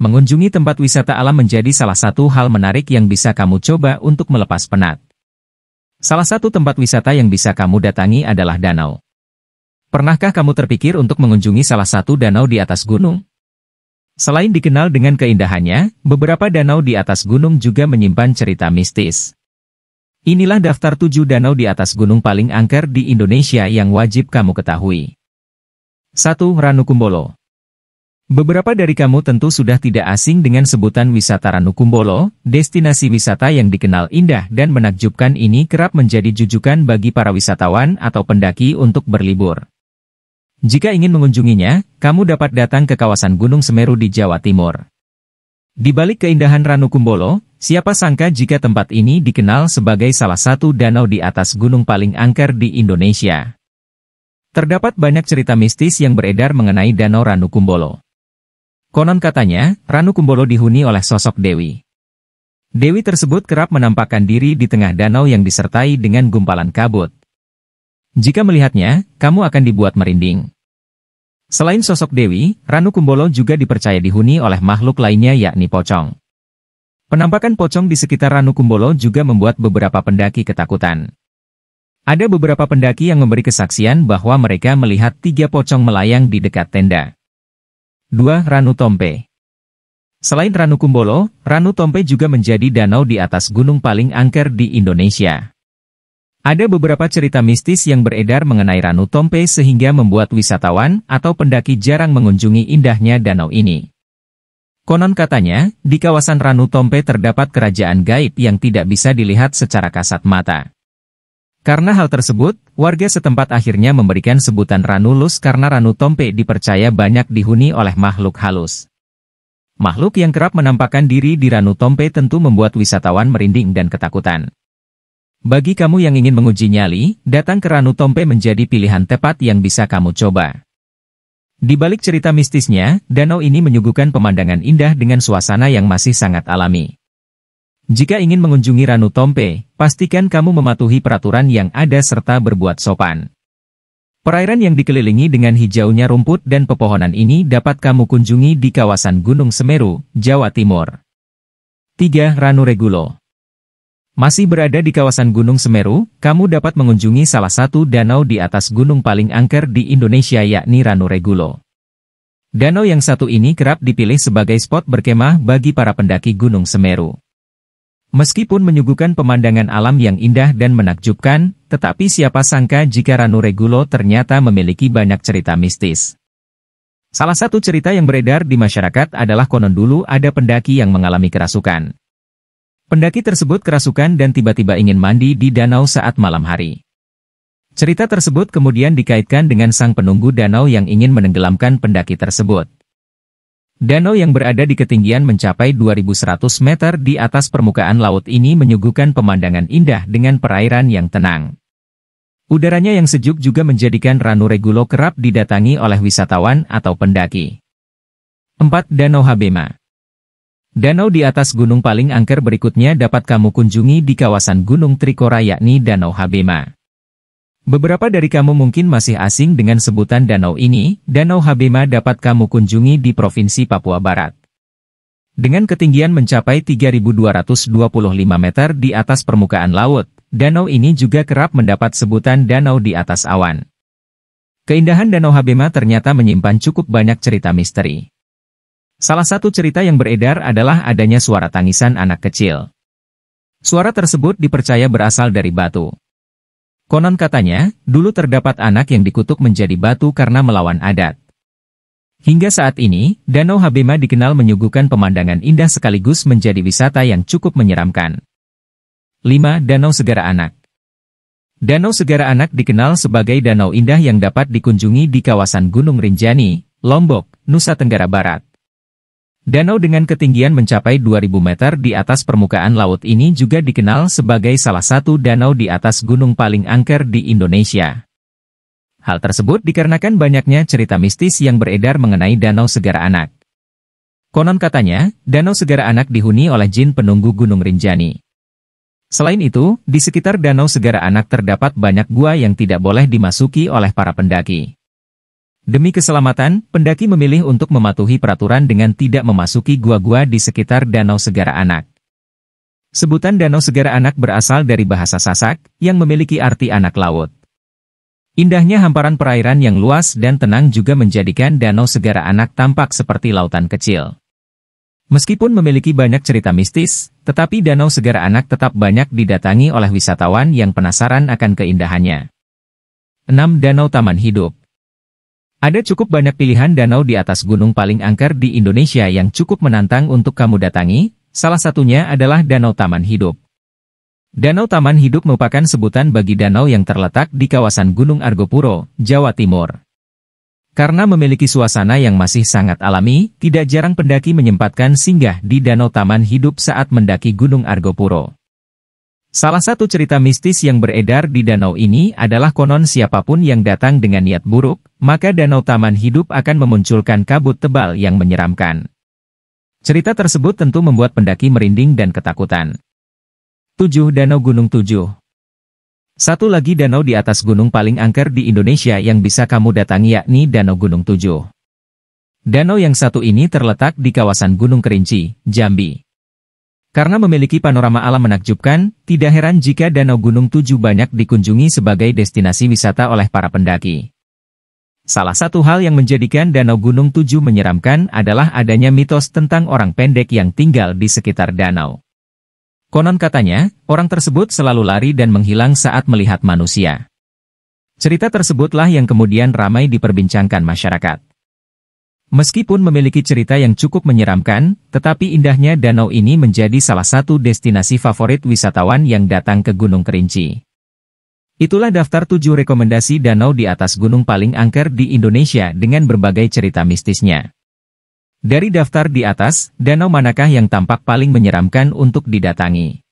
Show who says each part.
Speaker 1: Mengunjungi tempat wisata alam menjadi salah satu hal menarik yang bisa kamu coba untuk melepas penat. Salah satu tempat wisata yang bisa kamu datangi adalah danau. Pernahkah kamu terpikir untuk mengunjungi salah satu danau di atas gunung? Selain dikenal dengan keindahannya, beberapa danau di atas gunung juga menyimpan cerita mistis. Inilah daftar tujuh danau di atas gunung paling angker di Indonesia yang wajib kamu ketahui. 1. Ranukumbolo Beberapa dari kamu tentu sudah tidak asing dengan sebutan wisata Ranukumbolo, destinasi wisata yang dikenal indah dan menakjubkan ini kerap menjadi jujukan bagi para wisatawan atau pendaki untuk berlibur. Jika ingin mengunjunginya, kamu dapat datang ke kawasan Gunung Semeru di Jawa Timur. Di balik keindahan Ranukumbolo, siapa sangka jika tempat ini dikenal sebagai salah satu danau di atas gunung paling angker di Indonesia. Terdapat banyak cerita mistis yang beredar mengenai Danau Ranukumbolo. Konon katanya, Ranu Kumbolo dihuni oleh sosok Dewi. Dewi tersebut kerap menampakkan diri di tengah danau yang disertai dengan gumpalan kabut. Jika melihatnya, kamu akan dibuat merinding. Selain sosok Dewi, Ranu Kumbolo juga dipercaya dihuni oleh makhluk lainnya yakni pocong. Penampakan pocong di sekitar Ranu Kumbolo juga membuat beberapa pendaki ketakutan. Ada beberapa pendaki yang memberi kesaksian bahwa mereka melihat tiga pocong melayang di dekat tenda. 2. Ranu Tompe Selain Ranu Kumbolo, Ranu Tompe juga menjadi danau di atas gunung paling angker di Indonesia. Ada beberapa cerita mistis yang beredar mengenai Ranu Tompe sehingga membuat wisatawan atau pendaki jarang mengunjungi indahnya danau ini. Konon katanya, di kawasan Ranu Tompe terdapat kerajaan gaib yang tidak bisa dilihat secara kasat mata. Karena hal tersebut, warga setempat akhirnya memberikan sebutan Ranulus karena Ranu Tompe dipercaya banyak dihuni oleh makhluk halus. Makhluk yang kerap menampakkan diri di Ranu Tompe tentu membuat wisatawan merinding dan ketakutan. Bagi kamu yang ingin menguji nyali, datang ke Ranu Tompe menjadi pilihan tepat yang bisa kamu coba. Di balik cerita mistisnya, danau ini menyuguhkan pemandangan indah dengan suasana yang masih sangat alami. Jika ingin mengunjungi Ranu Tompe, pastikan kamu mematuhi peraturan yang ada serta berbuat sopan. Perairan yang dikelilingi dengan hijaunya rumput dan pepohonan ini dapat kamu kunjungi di kawasan Gunung Semeru, Jawa Timur. 3. Ranu Regulo Masih berada di kawasan Gunung Semeru, kamu dapat mengunjungi salah satu danau di atas gunung paling angker di Indonesia yakni Ranu Regulo. Danau yang satu ini kerap dipilih sebagai spot berkemah bagi para pendaki Gunung Semeru. Meskipun menyuguhkan pemandangan alam yang indah dan menakjubkan, tetapi siapa sangka jika Ranu Regulo ternyata memiliki banyak cerita mistis. Salah satu cerita yang beredar di masyarakat adalah konon dulu ada pendaki yang mengalami kerasukan. Pendaki tersebut kerasukan dan tiba-tiba ingin mandi di danau saat malam hari. Cerita tersebut kemudian dikaitkan dengan sang penunggu danau yang ingin menenggelamkan pendaki tersebut. Danau yang berada di ketinggian mencapai 2100 meter di atas permukaan laut ini menyuguhkan pemandangan indah dengan perairan yang tenang. Udaranya yang sejuk juga menjadikan Ranu Regulo kerap didatangi oleh wisatawan atau pendaki. 4. Danau Habema Danau di atas gunung paling angker berikutnya dapat kamu kunjungi di kawasan Gunung Trikora yakni Danau Habema. Beberapa dari kamu mungkin masih asing dengan sebutan danau ini, Danau Habema dapat kamu kunjungi di Provinsi Papua Barat. Dengan ketinggian mencapai 3.225 meter di atas permukaan laut, danau ini juga kerap mendapat sebutan danau di atas awan. Keindahan Danau Habema ternyata menyimpan cukup banyak cerita misteri. Salah satu cerita yang beredar adalah adanya suara tangisan anak kecil. Suara tersebut dipercaya berasal dari batu. Konon katanya, dulu terdapat anak yang dikutuk menjadi batu karena melawan adat. Hingga saat ini, Danau Habema dikenal menyuguhkan pemandangan indah sekaligus menjadi wisata yang cukup menyeramkan. 5. Danau Segara Anak Danau Segara Anak dikenal sebagai danau indah yang dapat dikunjungi di kawasan Gunung Rinjani, Lombok, Nusa Tenggara Barat. Danau dengan ketinggian mencapai 2000 meter di atas permukaan laut ini juga dikenal sebagai salah satu danau di atas gunung paling angker di Indonesia. Hal tersebut dikarenakan banyaknya cerita mistis yang beredar mengenai Danau Segara Anak. Konon katanya, Danau Segara Anak dihuni oleh jin penunggu Gunung Rinjani. Selain itu, di sekitar Danau Segara Anak terdapat banyak gua yang tidak boleh dimasuki oleh para pendaki. Demi keselamatan, pendaki memilih untuk mematuhi peraturan dengan tidak memasuki gua-gua di sekitar Danau Segara Anak. Sebutan Danau Segara Anak berasal dari bahasa Sasak, yang memiliki arti anak laut. Indahnya hamparan perairan yang luas dan tenang juga menjadikan Danau Segara Anak tampak seperti lautan kecil. Meskipun memiliki banyak cerita mistis, tetapi Danau Segara Anak tetap banyak didatangi oleh wisatawan yang penasaran akan keindahannya. 6. Danau Taman Hidup ada cukup banyak pilihan danau di atas gunung paling angker di Indonesia yang cukup menantang untuk kamu datangi, salah satunya adalah Danau Taman Hidup. Danau Taman Hidup merupakan sebutan bagi danau yang terletak di kawasan Gunung Argopuro, Jawa Timur. Karena memiliki suasana yang masih sangat alami, tidak jarang pendaki menyempatkan singgah di Danau Taman Hidup saat mendaki Gunung Argopuro. Salah satu cerita mistis yang beredar di danau ini adalah konon siapapun yang datang dengan niat buruk, maka danau taman hidup akan memunculkan kabut tebal yang menyeramkan. Cerita tersebut tentu membuat pendaki merinding dan ketakutan. 7. Danau Gunung 7 Satu lagi danau di atas gunung paling angker di Indonesia yang bisa kamu datangi yakni Danau Gunung 7. Danau yang satu ini terletak di kawasan Gunung Kerinci, Jambi. Karena memiliki panorama alam menakjubkan, tidak heran jika Danau Gunung Tujuh banyak dikunjungi sebagai destinasi wisata oleh para pendaki. Salah satu hal yang menjadikan Danau Gunung Tujuh menyeramkan adalah adanya mitos tentang orang pendek yang tinggal di sekitar danau. Konon katanya, orang tersebut selalu lari dan menghilang saat melihat manusia. Cerita tersebutlah yang kemudian ramai diperbincangkan masyarakat. Meskipun memiliki cerita yang cukup menyeramkan, tetapi indahnya danau ini menjadi salah satu destinasi favorit wisatawan yang datang ke Gunung Kerinci. Itulah daftar tujuh rekomendasi danau di atas gunung paling angker di Indonesia dengan berbagai cerita mistisnya. Dari daftar di atas, danau manakah yang tampak paling menyeramkan untuk didatangi?